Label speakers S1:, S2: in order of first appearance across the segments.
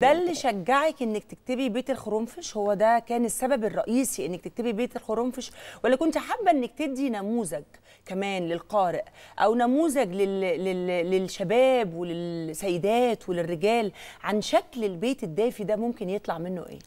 S1: ده اللي شجعك انك تكتبي بيت الخرنفش هو ده كان السبب الرئيسي انك تكتبي بيت الخرنفش ولا كنت حابه انك تدي نموذج كمان للقارئ او نموذج لل... لل... للشباب وللسيدات وللرجال عن شكل البيت الدافي ده ممكن يطلع منه ايه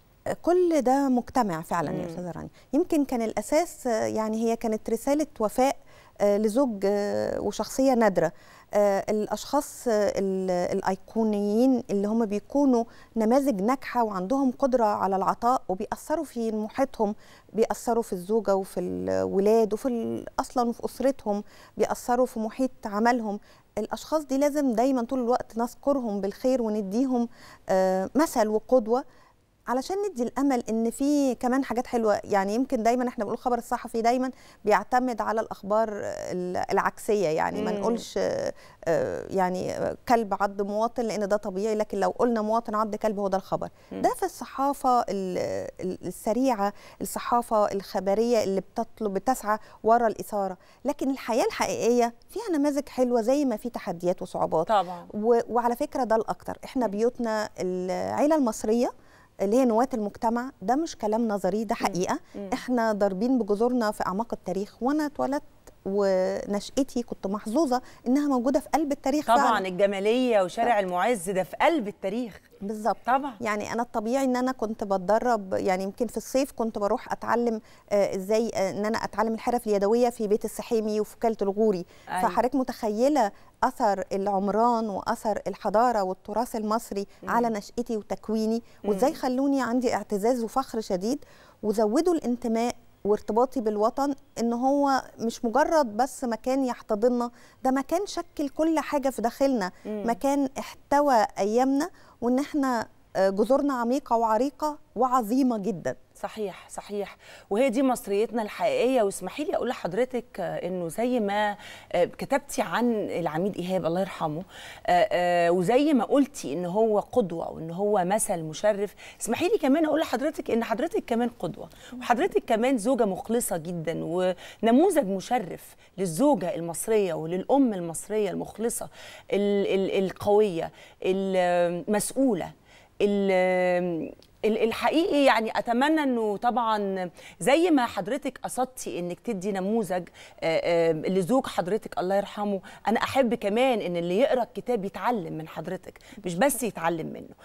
S2: كل ده مجتمع فعلا يا استاذه رانيا يمكن كان الاساس يعني هي كانت رساله وفاء آه، لزوج آه، وشخصيه نادره آه، الاشخاص الايقونيين اللي هم بيكونوا نماذج ناجحه وعندهم قدره على العطاء وبيأثروا في محيطهم بيأثروا في الزوجه وفي الولاد وفي اصلا في اسرتهم بيأثروا في محيط عملهم الاشخاص دي لازم دايما طول الوقت نذكرهم بالخير ونديهم مثل وقدوه علشان ندي الامل ان في كمان حاجات حلوه يعني يمكن دايما احنا بنقول الخبر الصحفي دايما بيعتمد على الاخبار العكسيه يعني ما نقولش آه، آه، يعني كلب عض مواطن لان ده طبيعي لكن لو قلنا مواطن عض كلب هو ده الخبر ده في الصحافه السريعه الصحافه الخبريه اللي بتطلب بتسعى ورا الاثاره لكن الحياه الحقيقيه فيها نماذج حلوه زي ما في تحديات وصعوبات طبعا وعلى فكره ده الاكتر احنا بيوتنا العيله المصريه اللي هي نواه المجتمع ده مش كلام نظري ده حقيقه احنا ضاربين بجذورنا في اعماق التاريخ وانا اتولدت ونشأتي كنت محظوظة إنها موجودة في قلب التاريخ طبعا فعلا.
S1: الجمالية وشارع المعز ده في قلب التاريخ بالظبط
S2: طبعا يعني انا الطبيعي ان انا كنت بتدرب يعني يمكن في الصيف كنت بروح اتعلم آه ازاي آه، ان انا اتعلم الحرف اليدويه في بيت السحيمي وفي كاله الغوري أيوة. فحضرتك متخيله اثر العمران واثر الحضاره والتراث المصري م. على نشاتي وتكويني وازاي خلوني عندي اعتزاز وفخر شديد وزودوا الانتماء وارتباطي بالوطن ان هو مش مجرد بس مكان يحتضننا ده مكان شكل كل حاجه في داخلنا مكان احتوى ايامنا وان احنا
S1: جذورنا عميقه وعريقه وعظيمه جدا صحيح صحيح وهي دي مصريتنا الحقيقيه واسمحي لي اقول لحضرتك انه زي ما آه، كتبتي عن العميد ايهاب الله يرحمه آه، آه، وزي ما قلتي ان هو قدوه وان هو مثل مشرف اسمحي لي كمان اقول لحضرتك ان حضرتك كمان قدوه وحضرتك كمان زوجه مخلصه جدا ونموذج مشرف للزوجه المصريه وللام المصريه المخلصه القويه المسؤوله الحقيقي يعني اتمنى انه طبعا زي ما حضرتك قصدتي انك تدي نموذج آه، آه، لزوج حضرتك الله يرحمه انا احب كمان ان اللي يقرا الكتاب يتعلم من حضرتك مش بس يتعلم منه